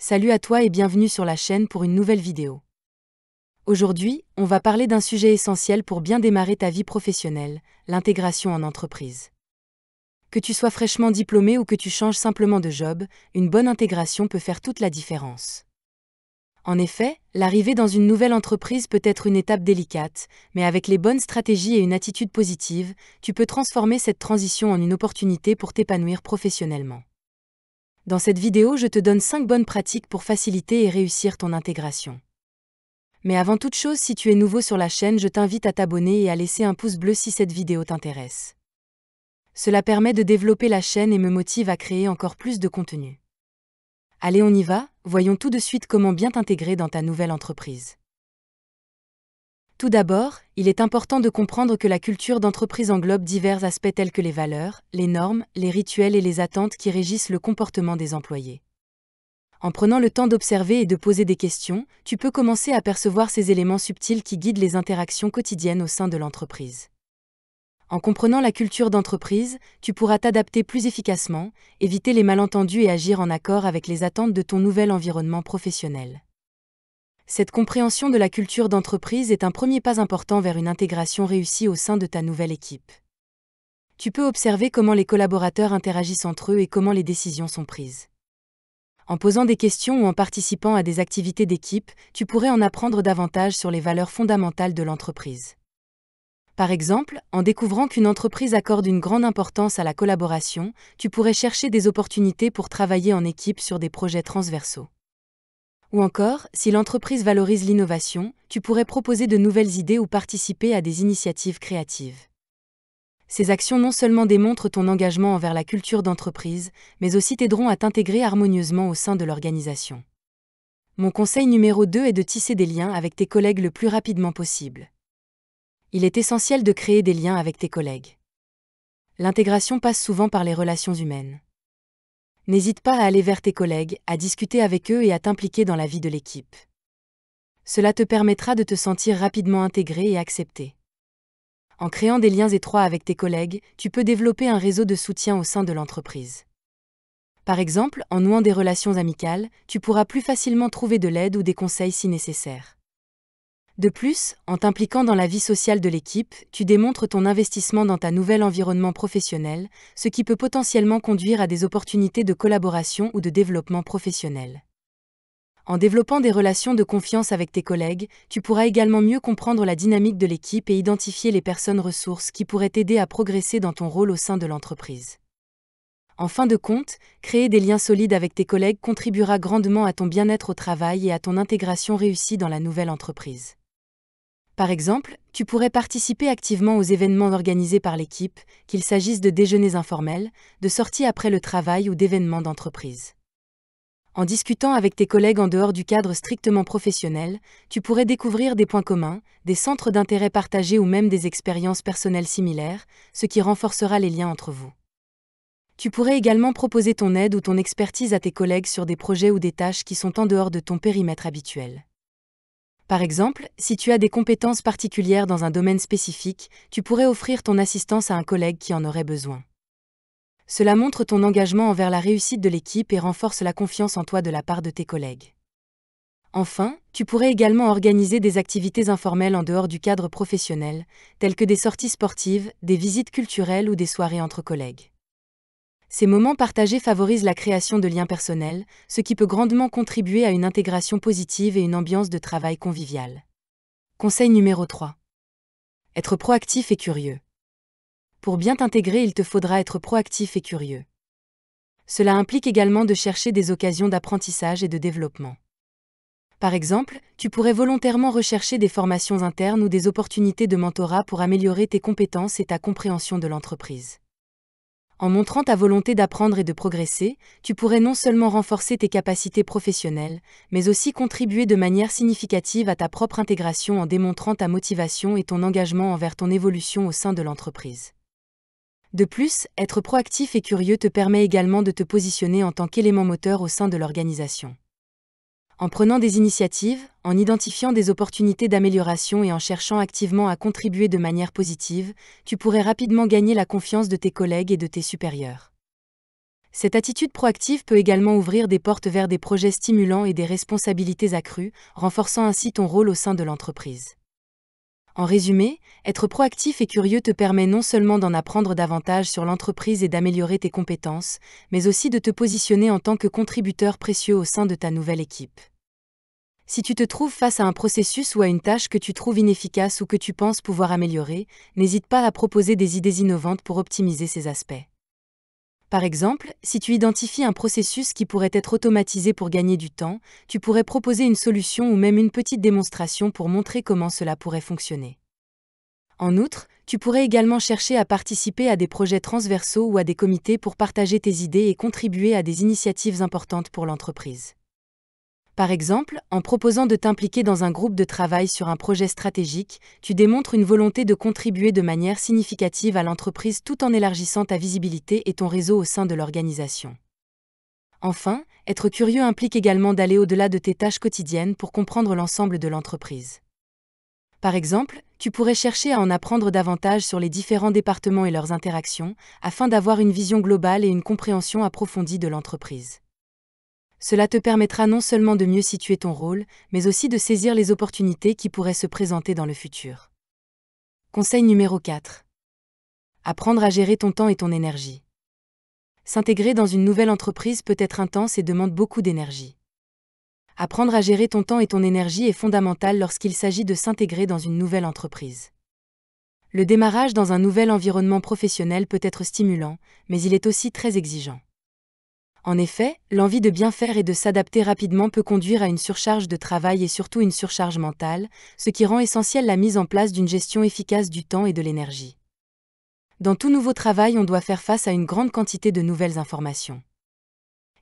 Salut à toi et bienvenue sur la chaîne pour une nouvelle vidéo. Aujourd'hui, on va parler d'un sujet essentiel pour bien démarrer ta vie professionnelle, l'intégration en entreprise. Que tu sois fraîchement diplômé ou que tu changes simplement de job, une bonne intégration peut faire toute la différence. En effet, l'arrivée dans une nouvelle entreprise peut être une étape délicate, mais avec les bonnes stratégies et une attitude positive, tu peux transformer cette transition en une opportunité pour t'épanouir professionnellement. Dans cette vidéo, je te donne 5 bonnes pratiques pour faciliter et réussir ton intégration. Mais avant toute chose, si tu es nouveau sur la chaîne, je t'invite à t'abonner et à laisser un pouce bleu si cette vidéo t'intéresse. Cela permet de développer la chaîne et me motive à créer encore plus de contenu. Allez, on y va, voyons tout de suite comment bien t'intégrer dans ta nouvelle entreprise. Tout d'abord, il est important de comprendre que la culture d'entreprise englobe divers aspects tels que les valeurs, les normes, les rituels et les attentes qui régissent le comportement des employés. En prenant le temps d'observer et de poser des questions, tu peux commencer à percevoir ces éléments subtils qui guident les interactions quotidiennes au sein de l'entreprise. En comprenant la culture d'entreprise, tu pourras t'adapter plus efficacement, éviter les malentendus et agir en accord avec les attentes de ton nouvel environnement professionnel. Cette compréhension de la culture d'entreprise est un premier pas important vers une intégration réussie au sein de ta nouvelle équipe. Tu peux observer comment les collaborateurs interagissent entre eux et comment les décisions sont prises. En posant des questions ou en participant à des activités d'équipe, tu pourrais en apprendre davantage sur les valeurs fondamentales de l'entreprise. Par exemple, en découvrant qu'une entreprise accorde une grande importance à la collaboration, tu pourrais chercher des opportunités pour travailler en équipe sur des projets transversaux. Ou encore, si l'entreprise valorise l'innovation, tu pourrais proposer de nouvelles idées ou participer à des initiatives créatives. Ces actions non seulement démontrent ton engagement envers la culture d'entreprise, mais aussi t'aideront à t'intégrer harmonieusement au sein de l'organisation. Mon conseil numéro 2 est de tisser des liens avec tes collègues le plus rapidement possible. Il est essentiel de créer des liens avec tes collègues. L'intégration passe souvent par les relations humaines n'hésite pas à aller vers tes collègues, à discuter avec eux et à t'impliquer dans la vie de l'équipe. Cela te permettra de te sentir rapidement intégré et accepté. En créant des liens étroits avec tes collègues, tu peux développer un réseau de soutien au sein de l'entreprise. Par exemple, en nouant des relations amicales, tu pourras plus facilement trouver de l'aide ou des conseils si nécessaire. De plus, en t'impliquant dans la vie sociale de l'équipe, tu démontres ton investissement dans ta nouvelle environnement professionnel, ce qui peut potentiellement conduire à des opportunités de collaboration ou de développement professionnel. En développant des relations de confiance avec tes collègues, tu pourras également mieux comprendre la dynamique de l'équipe et identifier les personnes ressources qui pourraient t'aider à progresser dans ton rôle au sein de l'entreprise. En fin de compte, créer des liens solides avec tes collègues contribuera grandement à ton bien-être au travail et à ton intégration réussie dans la nouvelle entreprise. Par exemple, tu pourrais participer activement aux événements organisés par l'équipe, qu'il s'agisse de déjeuners informels, de sorties après le travail ou d'événements d'entreprise. En discutant avec tes collègues en dehors du cadre strictement professionnel, tu pourrais découvrir des points communs, des centres d'intérêt partagés ou même des expériences personnelles similaires, ce qui renforcera les liens entre vous. Tu pourrais également proposer ton aide ou ton expertise à tes collègues sur des projets ou des tâches qui sont en dehors de ton périmètre habituel. Par exemple, si tu as des compétences particulières dans un domaine spécifique, tu pourrais offrir ton assistance à un collègue qui en aurait besoin. Cela montre ton engagement envers la réussite de l'équipe et renforce la confiance en toi de la part de tes collègues. Enfin, tu pourrais également organiser des activités informelles en dehors du cadre professionnel, telles que des sorties sportives, des visites culturelles ou des soirées entre collègues. Ces moments partagés favorisent la création de liens personnels, ce qui peut grandement contribuer à une intégration positive et une ambiance de travail conviviale. Conseil numéro 3. Être proactif et curieux. Pour bien t'intégrer, il te faudra être proactif et curieux. Cela implique également de chercher des occasions d'apprentissage et de développement. Par exemple, tu pourrais volontairement rechercher des formations internes ou des opportunités de mentorat pour améliorer tes compétences et ta compréhension de l'entreprise en montrant ta volonté d'apprendre et de progresser, tu pourrais non seulement renforcer tes capacités professionnelles, mais aussi contribuer de manière significative à ta propre intégration en démontrant ta motivation et ton engagement envers ton évolution au sein de l'entreprise. De plus, être proactif et curieux te permet également de te positionner en tant qu'élément moteur au sein de l'organisation en prenant des initiatives, en identifiant des opportunités d'amélioration et en cherchant activement à contribuer de manière positive, tu pourrais rapidement gagner la confiance de tes collègues et de tes supérieurs. Cette attitude proactive peut également ouvrir des portes vers des projets stimulants et des responsabilités accrues, renforçant ainsi ton rôle au sein de l'entreprise. En résumé, être proactif et curieux te permet non seulement d'en apprendre davantage sur l'entreprise et d'améliorer tes compétences, mais aussi de te positionner en tant que contributeur précieux au sein de ta nouvelle équipe. Si tu te trouves face à un processus ou à une tâche que tu trouves inefficace ou que tu penses pouvoir améliorer, n'hésite pas à proposer des idées innovantes pour optimiser ces aspects. Par exemple, si tu identifies un processus qui pourrait être automatisé pour gagner du temps, tu pourrais proposer une solution ou même une petite démonstration pour montrer comment cela pourrait fonctionner. En outre, tu pourrais également chercher à participer à des projets transversaux ou à des comités pour partager tes idées et contribuer à des initiatives importantes pour l'entreprise. Par exemple, en proposant de t'impliquer dans un groupe de travail sur un projet stratégique, tu démontres une volonté de contribuer de manière significative à l'entreprise tout en élargissant ta visibilité et ton réseau au sein de l'organisation. Enfin, être curieux implique également d'aller au-delà de tes tâches quotidiennes pour comprendre l'ensemble de l'entreprise. Par exemple, tu pourrais chercher à en apprendre davantage sur les différents départements et leurs interactions, afin d'avoir une vision globale et une compréhension approfondie de l'entreprise. Cela te permettra non seulement de mieux situer ton rôle, mais aussi de saisir les opportunités qui pourraient se présenter dans le futur. Conseil numéro 4. Apprendre à gérer ton temps et ton énergie. S'intégrer dans une nouvelle entreprise peut être intense et demande beaucoup d'énergie. Apprendre à gérer ton temps et ton énergie est fondamental lorsqu'il s'agit de s'intégrer dans une nouvelle entreprise. Le démarrage dans un nouvel environnement professionnel peut être stimulant, mais il est aussi très exigeant. En effet, l'envie de bien faire et de s'adapter rapidement peut conduire à une surcharge de travail et surtout une surcharge mentale, ce qui rend essentielle la mise en place d'une gestion efficace du temps et de l'énergie. Dans tout nouveau travail, on doit faire face à une grande quantité de nouvelles informations.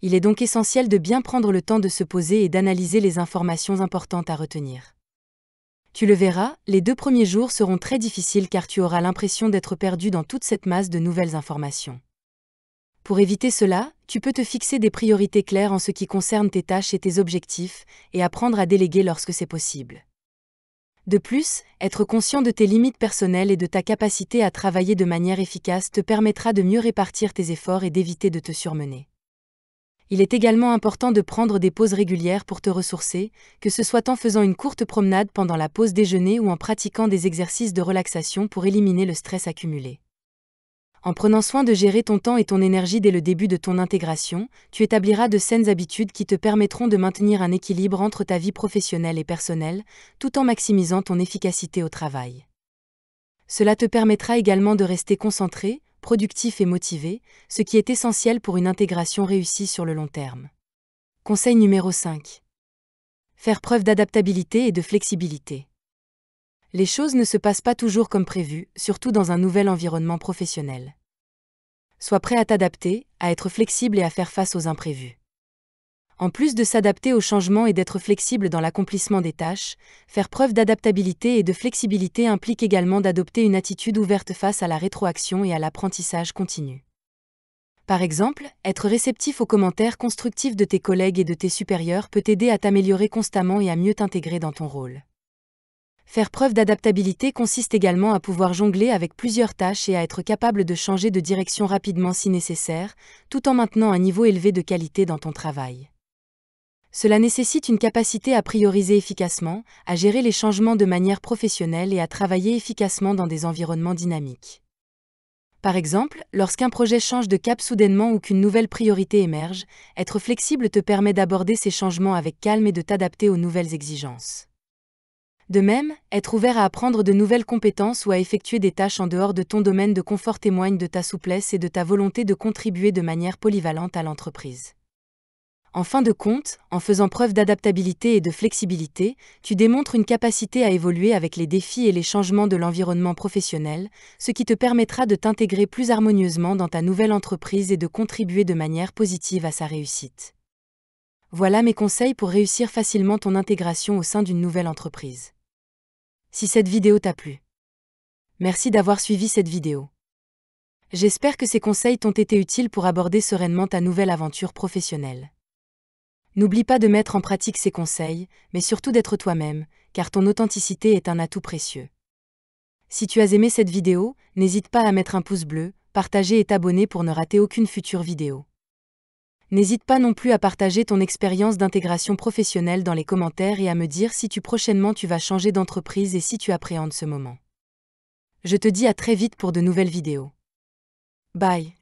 Il est donc essentiel de bien prendre le temps de se poser et d'analyser les informations importantes à retenir. Tu le verras, les deux premiers jours seront très difficiles car tu auras l'impression d'être perdu dans toute cette masse de nouvelles informations. Pour éviter cela, tu peux te fixer des priorités claires en ce qui concerne tes tâches et tes objectifs, et apprendre à déléguer lorsque c'est possible. De plus, être conscient de tes limites personnelles et de ta capacité à travailler de manière efficace te permettra de mieux répartir tes efforts et d'éviter de te surmener. Il est également important de prendre des pauses régulières pour te ressourcer, que ce soit en faisant une courte promenade pendant la pause déjeuner ou en pratiquant des exercices de relaxation pour éliminer le stress accumulé. En prenant soin de gérer ton temps et ton énergie dès le début de ton intégration, tu établiras de saines habitudes qui te permettront de maintenir un équilibre entre ta vie professionnelle et personnelle, tout en maximisant ton efficacité au travail. Cela te permettra également de rester concentré, productif et motivé, ce qui est essentiel pour une intégration réussie sur le long terme. Conseil numéro 5. Faire preuve d'adaptabilité et de flexibilité les choses ne se passent pas toujours comme prévu, surtout dans un nouvel environnement professionnel. Sois prêt à t'adapter, à être flexible et à faire face aux imprévus. En plus de s'adapter aux changements et d'être flexible dans l'accomplissement des tâches, faire preuve d'adaptabilité et de flexibilité implique également d'adopter une attitude ouverte face à la rétroaction et à l'apprentissage continu. Par exemple, être réceptif aux commentaires constructifs de tes collègues et de tes supérieurs peut t'aider à t'améliorer constamment et à mieux t'intégrer dans ton rôle. Faire preuve d'adaptabilité consiste également à pouvoir jongler avec plusieurs tâches et à être capable de changer de direction rapidement si nécessaire, tout en maintenant un niveau élevé de qualité dans ton travail. Cela nécessite une capacité à prioriser efficacement, à gérer les changements de manière professionnelle et à travailler efficacement dans des environnements dynamiques. Par exemple, lorsqu'un projet change de cap soudainement ou qu'une nouvelle priorité émerge, être flexible te permet d'aborder ces changements avec calme et de t'adapter aux nouvelles exigences. De même, être ouvert à apprendre de nouvelles compétences ou à effectuer des tâches en dehors de ton domaine de confort témoigne de ta souplesse et de ta volonté de contribuer de manière polyvalente à l'entreprise. En fin de compte, en faisant preuve d'adaptabilité et de flexibilité, tu démontres une capacité à évoluer avec les défis et les changements de l'environnement professionnel, ce qui te permettra de t'intégrer plus harmonieusement dans ta nouvelle entreprise et de contribuer de manière positive à sa réussite. Voilà mes conseils pour réussir facilement ton intégration au sein d'une nouvelle entreprise si cette vidéo t'a plu. Merci d'avoir suivi cette vidéo. J'espère que ces conseils t'ont été utiles pour aborder sereinement ta nouvelle aventure professionnelle. N'oublie pas de mettre en pratique ces conseils, mais surtout d'être toi-même, car ton authenticité est un atout précieux. Si tu as aimé cette vidéo, n'hésite pas à mettre un pouce bleu, partager et t'abonner pour ne rater aucune future vidéo. N'hésite pas non plus à partager ton expérience d'intégration professionnelle dans les commentaires et à me dire si tu prochainement tu vas changer d'entreprise et si tu appréhendes ce moment. Je te dis à très vite pour de nouvelles vidéos. Bye